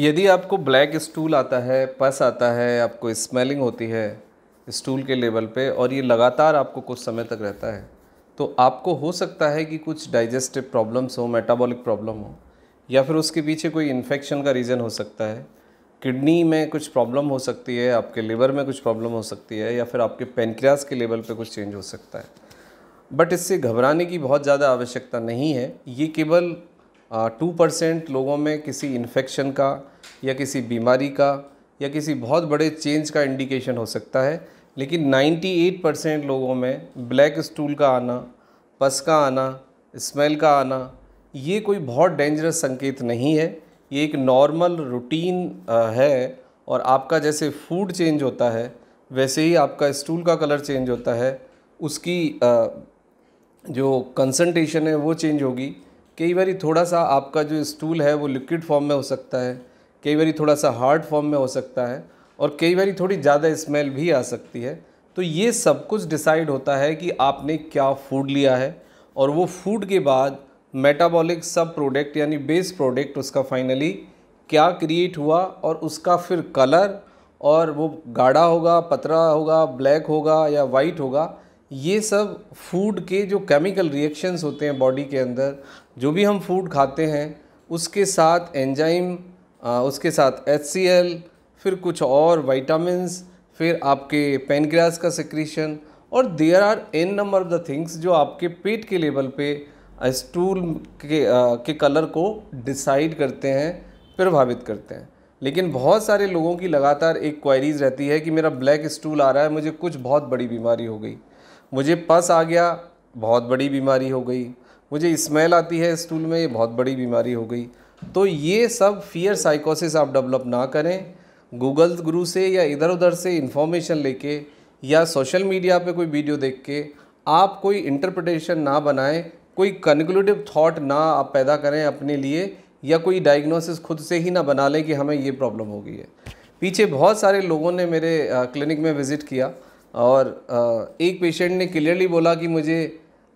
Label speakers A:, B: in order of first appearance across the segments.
A: यदि आपको black stool आता है पस आता है आपको स्मेलिंग होती है स्टूल के लेवल पे और ये लगातार आपको कुछ समय तक रहता है तो आपको हो सकता है कि कुछ डाइजेस्टिव प्रॉब्लम्स हो मेटाबॉलिक प्रॉब्लम हो या फिर उसके पीछे कोई इन्फेक्शन का रीज़न हो सकता है किडनी में कुछ प्रॉब्लम हो सकती है आपके लिवर में कुछ प्रॉब्लम हो सकती है या फिर आपके पेनक्रियास के लेवल पे कुछ चेंज हो सकता है बट इससे घबराने की बहुत ज़्यादा आवश्यकता नहीं है ये केवल टू परसेंट लोगों में किसी इन्फेक्शन का या किसी बीमारी का या किसी बहुत बड़े चेंज का इंडिकेशन हो सकता है लेकिन 98 परसेंट लोगों में ब्लैक स्टूल का आना पस का आना स्मेल का आना ये कोई बहुत डेंजरस संकेत नहीं है ये एक नॉर्मल रूटीन है और आपका जैसे फूड चेंज होता है वैसे ही आपका स्टूल का कलर चेंज होता है उसकी जो कंसनट्रेशन है वो चेंज होगी कई बार थोड़ा सा आपका जो स्टूल है वो लिक्विड फॉर्म में हो सकता है कई बार थोड़ा सा हार्ड फॉर्म में हो सकता है और कई बार थोड़ी ज़्यादा स्मेल भी आ सकती है तो ये सब कुछ डिसाइड होता है कि आपने क्या फूड लिया है और वो फूड के बाद मेटाबॉलिक सब प्रोडक्ट यानी बेस प्रोडक्ट उसका फाइनली क्या क्रिएट हुआ और उसका फिर कलर और वो गाढ़ा होगा पतरा होगा ब्लैक होगा या वाइट होगा ये सब फूड के जो केमिकल रिएक्शंस होते हैं बॉडी के अंदर जो भी हम फूड खाते हैं उसके साथ एंजाइम उसके साथ एच फिर कुछ और वाइटामस फिर आपके पेनग्रास का सिक्रीशन और there are N number of the things जो आपके पेट के लेवल पे स्टूल के आ, के कलर को डिसाइड करते हैं प्रभावित करते हैं लेकिन बहुत सारे लोगों की लगातार एक क्वायरीज रहती है कि मेरा ब्लैक स्टूल आ रहा है मुझे कुछ बहुत बड़ी बीमारी हो गई मुझे पस आ गया बहुत बड़ी बीमारी हो गई मुझे स्मेल आती है स्टूल में ये बहुत बड़ी बीमारी हो गई तो ये सब फियर साइकोसिस आप डेवलप ना करें गूगल गुरु से या इधर उधर से इन्फॉर्मेशन लेके या सोशल मीडिया पे कोई वीडियो देख के आप कोई इंटरप्रटेशन ना बनाएं कोई कंक्लूडिव थॉट ना आप पैदा करें अपने लिए या कोई डायग्नोसिस खुद से ही ना बना लें कि हमें ये प्रॉब्लम हो गई है पीछे बहुत सारे लोगों ने मेरे क्लिनिक में विज़िट किया और एक पेशेंट ने क्लियरली बोला कि मुझे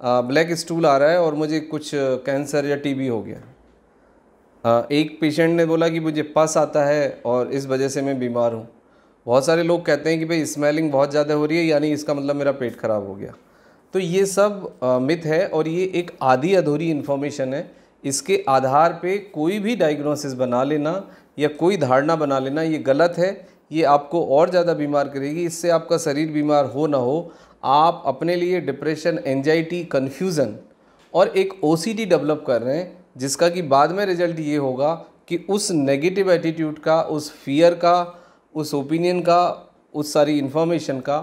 A: ब्लैक स्टूल आ रहा है और मुझे कुछ कैंसर या टीबी हो गया आ, एक पेशेंट ने बोला कि मुझे पस आता है और इस वजह से मैं बीमार हूँ बहुत सारे लोग कहते हैं कि भाई स्मेलिंग बहुत ज़्यादा हो रही है यानी इसका मतलब मेरा पेट ख़राब हो गया तो ये सब मिथ है और ये एक आधी अधूरी इन्फॉर्मेशन है इसके आधार पे कोई भी डायग्नोसिस बना लेना या कोई धारणा बना लेना ये गलत है ये आपको और ज़्यादा बीमार करेगी इससे आपका शरीर बीमार हो ना हो आप अपने लिए डिप्रेशन एनजाइटी कन्फ्यूज़न और एक ओ डेवलप कर रहे हैं जिसका कि बाद में रिजल्ट ये होगा कि उस नेगेटिव एटीट्यूड का उस फियर का उस ओपिनियन का उस सारी इन्फॉर्मेशन का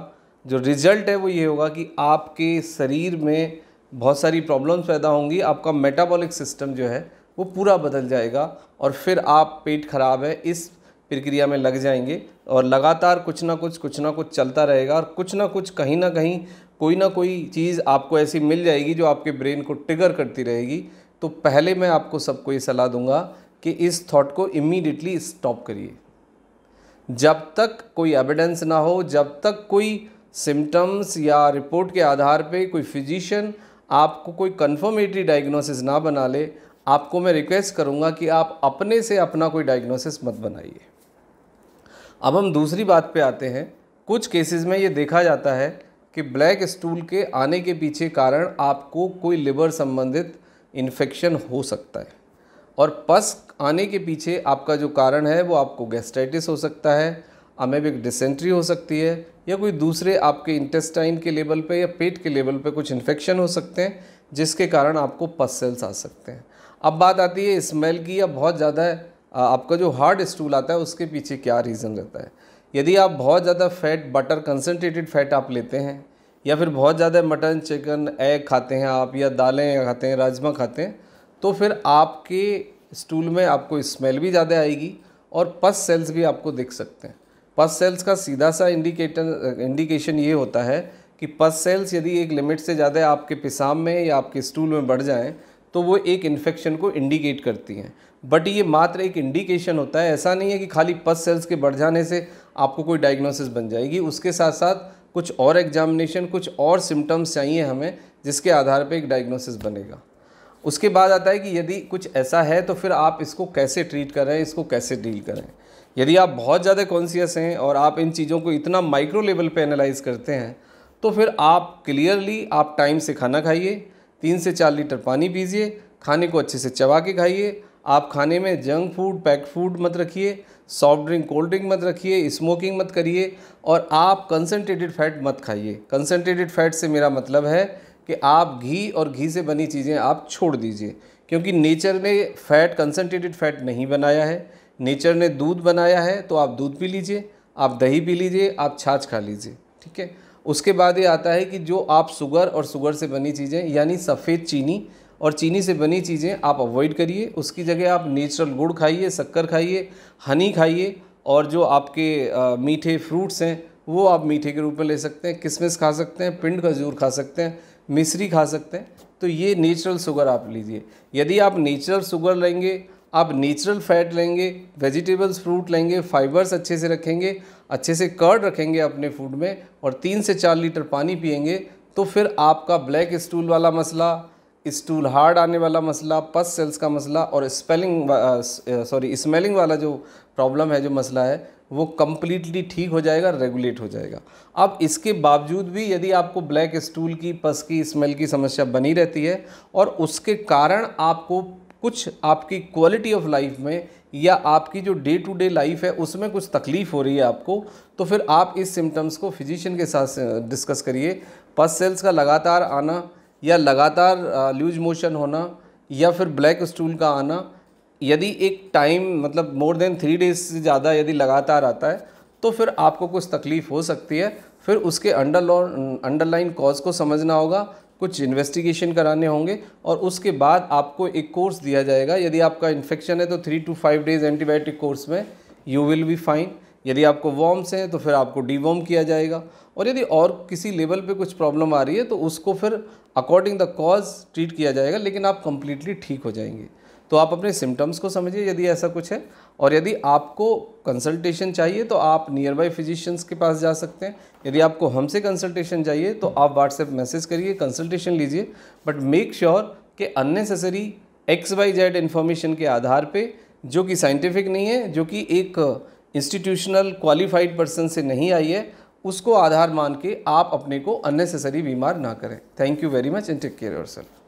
A: जो रिज़ल्ट है वो ये होगा कि आपके शरीर में बहुत सारी प्रॉब्लम्स पैदा होंगी आपका मेटाबॉलिक सिस्टम जो है वो पूरा बदल जाएगा और फिर आप पेट ख़राब है इस प्रक्रिया में लग जाएंगे और लगातार कुछ ना कुछ कुछ ना कुछ चलता रहेगा और कुछ ना कुछ कहीं ना कहीं कोई ना कोई चीज़ आपको ऐसी मिल जाएगी जो आपके ब्रेन को ट्रिगर करती रहेगी तो पहले मैं आपको सबको ये सलाह दूंगा कि इस थॉट को इमीडिएटली स्टॉप करिए जब तक कोई एविडेंस ना हो जब तक कोई सिम्टम्स या रिपोर्ट के आधार पे कोई फिजिशियन आपको कोई कन्फर्मेटरी डायग्नोसिस ना बना ले आपको मैं रिक्वेस्ट करूँगा कि आप अपने से अपना कोई डायग्नोसिस मत बनाइए अब हम दूसरी बात पे आते हैं कुछ केसेस में ये देखा जाता है कि ब्लैक स्टूल के आने के पीछे कारण आपको कोई लिवर संबंधित इन्फेक्शन हो सकता है और पस आने के पीछे आपका जो कारण है वो आपको गैस्ट्राइटिस हो सकता है अमेबिक डिसेंट्री हो सकती है या कोई दूसरे आपके इंटेस्टाइन के लेवल पे या पेट के लेवल पे कुछ इन्फेक्शन हो सकते हैं जिसके कारण आपको पस सेल्स आ सकते हैं अब बात आती है स्मेल की या बहुत ज़्यादा आपका जो हार्ड स्टूल आता है उसके पीछे क्या रीज़न रहता है यदि आप बहुत ज़्यादा फैट बटर कंसनट्रेटेड फैट आप लेते हैं या फिर बहुत ज़्यादा मटन चिकन एग खाते हैं आप या दालें खाते हैं राजमा खाते हैं तो फिर आपके स्टूल में आपको स्मेल भी ज़्यादा आएगी और पस सेल्स भी आपको दिख सकते हैं पस सेल्स का सीधा सा इंडिकेटर इंडिकेशन ये होता है कि पस सेल्स यदि एक लिमिट से ज़्यादा आपके पिसाब में या आपके स्टूल में बढ़ जाएँ तो वो एक इन्फेक्शन को इंडिकेट करती हैं बट ये मात्र एक इंडिकेशन होता है ऐसा नहीं है कि खाली पस सेल्स के बढ़ जाने से आपको कोई डायग्नोसिस बन जाएगी उसके साथ साथ कुछ और एग्जामिनेशन कुछ और सिम्टम्स चाहिए हमें जिसके आधार पर एक डायग्नोसिस बनेगा उसके बाद आता है कि यदि कुछ ऐसा है तो फिर आप इसको कैसे ट्रीट करें इसको कैसे डील करें यदि आप बहुत ज़्यादा कॉन्सियस हैं और आप इन चीज़ों को इतना माइक्रो लेवल पे एनालाइज करते हैं तो फिर आप क्लियरली आप टाइम से खाना खाइए तीन से चार लीटर पानी पीजिए खाने को अच्छे से चबा के खाइए आप खाने में जंक फूड पैक फूड मत रखिए सॉफ्ट ड्रिंक कोल्ड ड्रिंक मत रखिए स्मोकिंग मत करिए और आप कंसनट्रेटेड फैट मत खाइए कंसनट्रेटेड फैट से मेरा मतलब है कि आप घी और घी से बनी चीज़ें आप छोड़ दीजिए क्योंकि नेचर ने फैट कंसनट्रेटेड फैट नहीं बनाया है नेचर ने दूध बनाया है तो आप दूध पी लीजिए आप दही पी लीजिए आप छाछ खा लीजिए ठीक है उसके बाद ये आता है कि जो आप शुगर और शुगर से बनी चीज़ें यानी सफ़ेद चीनी और चीनी से बनी चीज़ें आप अवॉइड करिए उसकी जगह आप नेचुरल गुड़ खाइए शक्कर खाइए हनी खाइए और जो आपके आ, मीठे फ्रूट्स हैं वो आप मीठे के रूप में ले सकते हैं किसमिस खा सकते हैं पिंड खजूर खा सकते हैं मिश्री खा सकते हैं तो ये नेचुरल शुगर आप लीजिए यदि आप नेचुरल शुगर लेंगे आप नेचुरल फैट लेंगे वेजिटेबल्स फ्रूट लेंगे फाइबर्स अच्छे से रखेंगे अच्छे से कर्ड रखेंगे अपने फूड में और तीन से चार लीटर पानी पियेंगे तो फिर आपका ब्लैक स्टूल वाला मसला स्टूल हार्ड आने वाला मसला पस सेल्स का मसला और स्पेलिंग सॉरी स्मेलिंग वाला जो प्रॉब्लम है जो मसला है वो कम्प्लीटली ठीक हो जाएगा रेगुलेट हो जाएगा अब इसके बावजूद भी यदि आपको ब्लैक स्टूल की पस की स्मेल की समस्या बनी रहती है और उसके कारण आपको कुछ आपकी क्वालिटी ऑफ लाइफ में या आपकी जो डे टू डे लाइफ है उसमें कुछ तकलीफ़ हो रही है आपको तो फिर आप इस सिम्टम्स को फिजिशियन के साथ डिस्कस करिए पस सेल्स का लगातार आना या लगातार लूज मोशन होना या फिर ब्लैक स्टूल का आना यदि एक टाइम मतलब मोर देन थ्री डेज से ज़्यादा यदि लगातार आता है तो फिर आपको कुछ तकलीफ़ हो सकती है फिर उसके अंडर अंडरलाइन कॉज को समझना होगा कुछ इन्वेस्टिगेशन कराने होंगे और उसके बाद आपको एक कोर्स दिया जाएगा यदि आपका इन्फेक्शन है तो three to five days antibiotic course में यू विल बी फाइन यदि आपको वॉम्स हैं तो फिर आपको डीवॉम किया जाएगा और यदि और किसी लेवल पे कुछ प्रॉब्लम आ रही है तो उसको फिर अकॉर्डिंग द कॉज ट्रीट किया जाएगा लेकिन आप कम्प्लीटली ठीक हो जाएंगे तो आप अपने सिम्टम्स को समझिए यदि ऐसा कुछ है और यदि आपको कंसल्टेशन चाहिए तो आप नियर बाई फिजिशियंस के पास जा सकते हैं यदि आपको हमसे कंसल्टेशन चाहिए तो आप व्हाट्सएप मैसेज करिए कंसल्टेशन लीजिए बट मेक श्योर कि unnecessary X Y Z information के आधार पे जो कि साइंटिफिक नहीं है जो कि एक इंस्टीट्यूशनल क्वालिफाइड पर्सन से नहीं आई है उसको आधार मान के आप अपने को अननेसेसरी बीमार ना करें thank you very much and take care your self